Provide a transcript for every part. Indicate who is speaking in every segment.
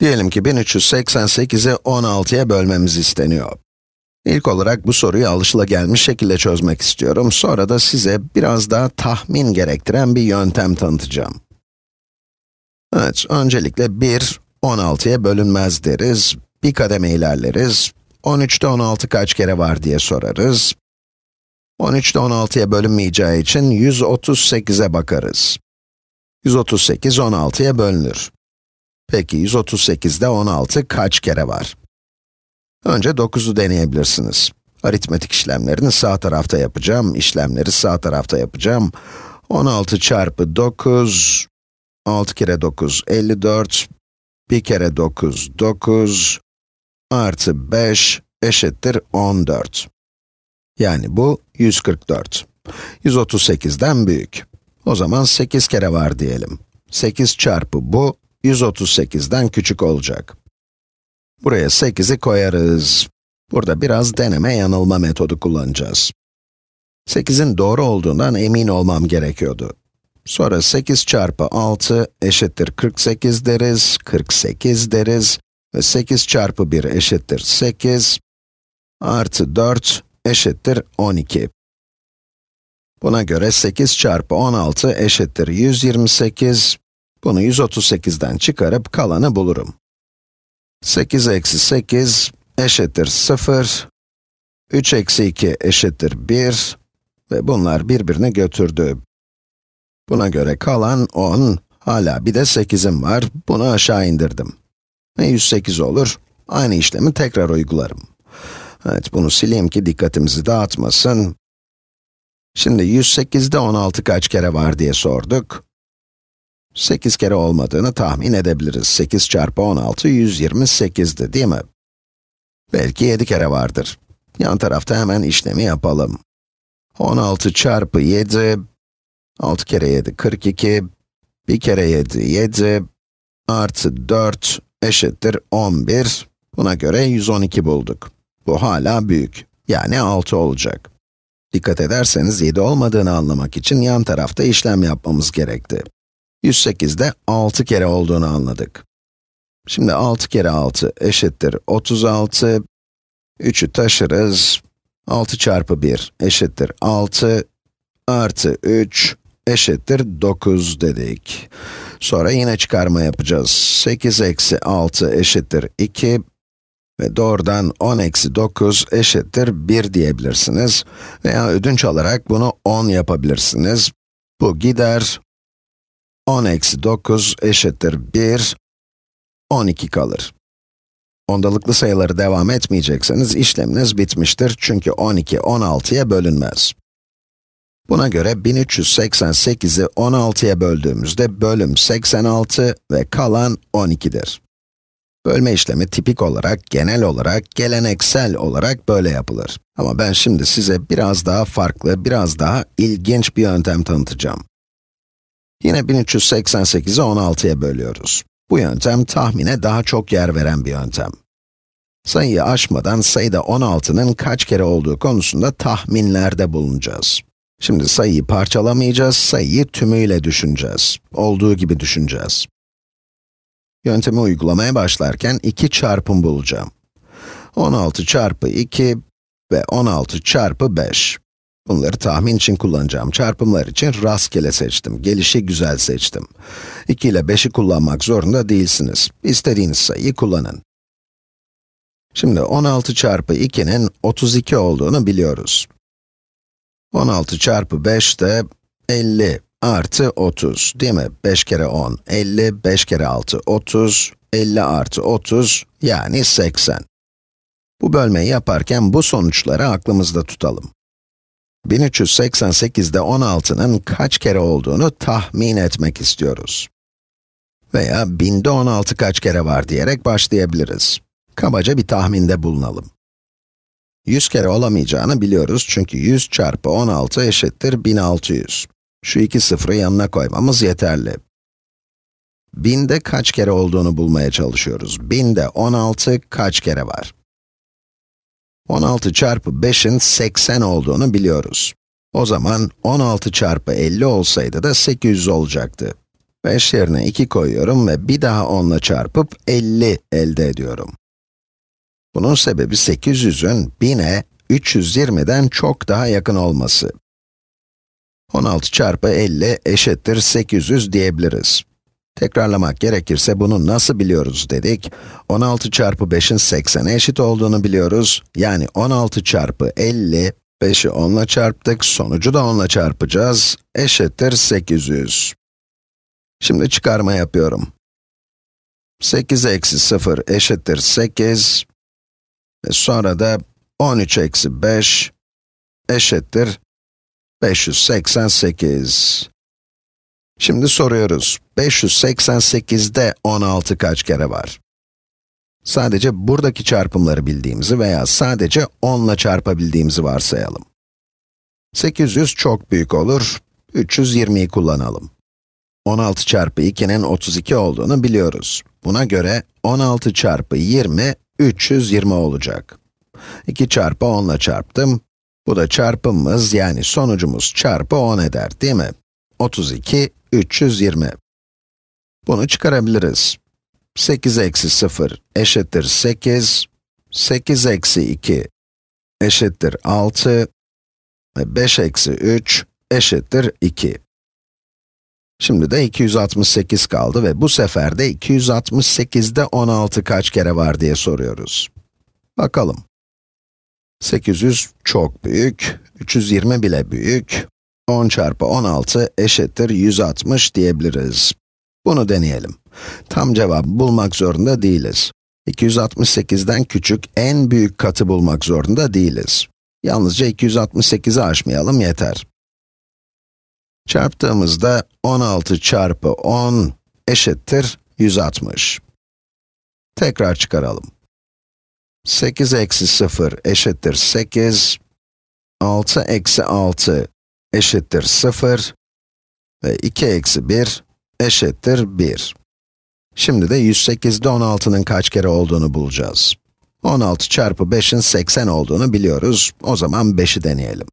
Speaker 1: Diyelim ki 1388'i 16'ya bölmemiz isteniyor. İlk olarak bu soruyu alışılagelmiş şekilde çözmek istiyorum. Sonra da size biraz daha tahmin gerektiren bir yöntem tanıtacağım. Evet, öncelikle 1, 16'ya bölünmez deriz. Bir kademe ilerleriz. 13'te 16 kaç kere var diye sorarız. 13'te 16'ya bölünmeyeceği için 138'e bakarız. 138, 16'ya bölünür. Peki 138'de 16 kaç kere var? Önce 9'u deneyebilirsiniz. Aritmetik işlemlerini sağ tarafta yapacağım, işlemleri sağ tarafta yapacağım. 16 çarpı 9, 6 kere 9, 54, 1 kere 9, 9, artı 5 eşittir 14. Yani bu 144. 138'den büyük. O zaman 8 kere var diyelim. 8 çarpı bu, 138'den küçük olacak. Buraya 8'i koyarız. Burada biraz deneme yanılma metodu kullanacağız. 8'in doğru olduğundan emin olmam gerekiyordu. Sonra 8 çarpı 6 eşittir 48 deriz, 48 deriz ve 8 çarpı 1 eşittir 8 artı 4 eşittir 12. Buna göre 8 çarpı 16 eşittir 128 bunu 138'den çıkarıp kalanı bulurum. 8 eksi 8 eşittir 0, 3 eksi 2 eşittir 1 ve bunlar birbirine götürdü. Buna göre kalan 10, hala bir de 8'im var, bunu aşağı indirdim. Ve 108 olur, aynı işlemi tekrar uygularım. Evet, bunu sileyim ki dikkatimizi dağıtmasın. Şimdi 108'de 16 kaç kere var diye sorduk. 8 kere olmadığını tahmin edebiliriz. 8 çarpı 16, 128'di değil mi? Belki 7 kere vardır. Yan tarafta hemen işlemi yapalım. 16 çarpı 7, 6 kere 7, 42, 1 kere 7, 7, artı 4 eşittir 11. Buna göre 112 bulduk. Bu hala büyük, yani 6 olacak. Dikkat ederseniz 7 olmadığını anlamak için yan tarafta işlem yapmamız gerekti. 108'de 6 kere olduğunu anladık. Şimdi 6 kere 6 eşittir 36. 3'ü taşırız. 6 çarpı 1 eşittir 6 artı 3 eşittir 9 dedik. Sonra yine çıkarma yapacağız. 8 eksi 6 eşittir 2 ve doğrudan 10 eksi 9 eşittir 1 diyebilirsiniz. Veya ödünç alarak bunu 10 yapabilirsiniz. Bu gider, 10 eksi 9 eşittir 1, 12 kalır. Ondalıklı sayıları devam etmeyecekseniz işleminiz bitmiştir çünkü 12 16'ya bölünmez. Buna göre 1388'i 16'ya böldüğümüzde bölüm 86 ve kalan 12'dir. Bölme işlemi tipik olarak, genel olarak, geleneksel olarak böyle yapılır. Ama ben şimdi size biraz daha farklı, biraz daha ilginç bir yöntem tanıtacağım. Yine 1388'i 16'ya bölüyoruz. Bu yöntem tahmine daha çok yer veren bir yöntem. Sayıyı aşmadan sayıda 16'nın kaç kere olduğu konusunda tahminlerde bulunacağız. Şimdi sayıyı parçalamayacağız, sayıyı tümüyle düşüneceğiz. Olduğu gibi düşüneceğiz. Yöntemi uygulamaya başlarken iki çarpım bulacağım. 16 çarpı 2 ve 16 çarpı 5. Bunları tahmin için kullanacağım çarpımlar için rastgele seçtim. Gelişi güzel seçtim. 2 ile 5'i kullanmak zorunda değilsiniz. İstediğiniz sayıyı kullanın. Şimdi 16 çarpı 2'nin 32 olduğunu biliyoruz. 16 çarpı 5 de 50 artı 30 değil mi? 5 kere 10, 50, 5 kere 6, 30, 50 artı 30 yani 80. Bu bölmeyi yaparken bu sonuçları aklımızda tutalım. 1388'de 16'nın kaç kere olduğunu tahmin etmek istiyoruz. Veya 1000'de 16 kaç kere var diyerek başlayabiliriz. Kabaca bir tahminde bulunalım. 100 kere olamayacağını biliyoruz çünkü 100 çarpı 16 eşittir 1600. Şu iki sıfırı yanına koymamız yeterli. 1000'de kaç kere olduğunu bulmaya çalışıyoruz. 1000'de 16 kaç kere var? 16 çarpı 5'in 80 olduğunu biliyoruz. O zaman 16 çarpı 50 olsaydı da 800 olacaktı. 5 yerine 2 koyuyorum ve bir daha 10 ile çarpıp 50 elde ediyorum. Bunun sebebi 800'ün 1000'e 320'den çok daha yakın olması. 16 çarpı 50 eşittir 800 diyebiliriz. Tekrarlamak gerekirse bunu nasıl biliyoruz dedik. 16 çarpı 5'in 80'e eşit olduğunu biliyoruz. Yani 16 çarpı 50, 5'i 10 çarptık, sonucu da 10 çarpacağız. Eşittir 800. Şimdi çıkarma yapıyorum. 8 eksi 0 eşittir 8. Ve sonra da 13 eksi 5 eşittir 588. Şimdi soruyoruz, 588'de 16 kaç kere var? Sadece buradaki çarpımları bildiğimizi veya sadece 10 ile çarpabildiğimizi varsayalım. 800 çok büyük olur, 320'yi kullanalım. 16 çarpı 2'nin 32 olduğunu biliyoruz. Buna göre 16 çarpı 20, 320 olacak. 2 çarpı 10 ile çarptım. Bu da çarpımımız yani sonucumuz çarpı 10 eder değil mi? 32 320. Bunu çıkarabiliriz. 8 eksi 0 eşittir 8, 8 eksi 2 eşittir 6 ve 5 eksi 3 eşittir 2. Şimdi de 268 kaldı ve bu sefer de 268'de 16 kaç kere var diye soruyoruz. Bakalım. 800 çok büyük, 320 bile büyük, 10 çarpı 16 eşittir 160 diyebiliriz. Bunu deneyelim. Tam cevap bulmak zorunda değiliz. 268'den küçük en büyük katı bulmak zorunda değiliz. Yalnızca 268'i aşmayalım yeter. Çarptığımızda 16 çarpı 10 eşittir 160. Tekrar çıkaralım. 8 eksi 0 eşittir 8. 6 eksi 6 eşittir 0 ve 2 eksi 1 eşittir 1. Şimdi de 108'de 16'nın kaç kere olduğunu bulacağız. 16 çarpı 5'in 80 olduğunu biliyoruz. O zaman 5'i deneyelim.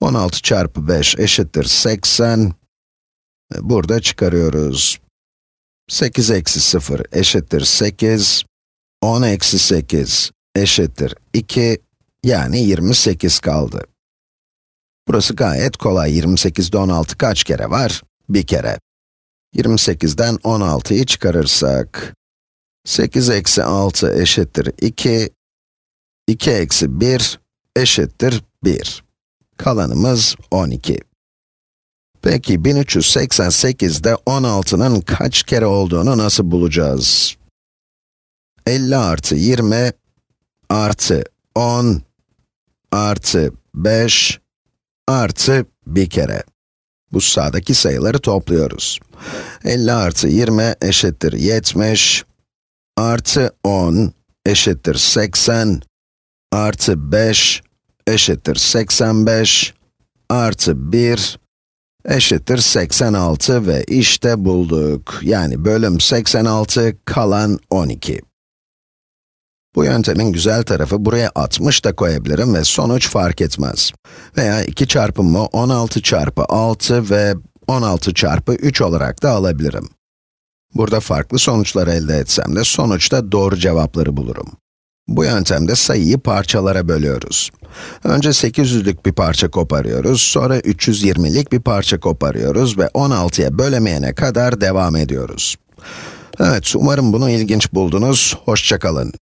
Speaker 1: 16 çarpı 5 eşittir 80. Burada çıkarıyoruz. 8 eksi 0 eşittir 8. 10 eksi 8 eşittir 2. Yani 28 kaldı. Burası gayet kolay. 28'de 16 kaç kere var? Bir kere. 28'den 16'yı çıkarırsak, 8 eksi 6 eşittir 2, 2 eksi 1 eşittir 1. Kalanımız 12. Peki 1388'de 16'nın kaç kere olduğunu nasıl bulacağız? 50 artı 20 artı 10 artı 5 artı bir kere. Bu sağdaki sayıları topluyoruz. 50 artı 20 eşittir 70, artı 10 eşittir 80, artı 5 eşittir 85, artı 1 eşittir 86 ve işte bulduk. Yani bölüm 86, kalan 12. Bu yöntemin güzel tarafı buraya 60 da koyabilirim ve sonuç fark etmez. Veya 2 çarpımı 16 çarpı 6 ve 16 çarpı 3 olarak da alabilirim. Burada farklı sonuçlar elde etsem de sonuçta doğru cevapları bulurum. Bu yöntemde sayıyı parçalara bölüyoruz. Önce 800'lük bir parça koparıyoruz, sonra 320'lik bir parça koparıyoruz ve 16'ya bölemeyene kadar devam ediyoruz. Evet, umarım bunu ilginç buldunuz. Hoşçakalın.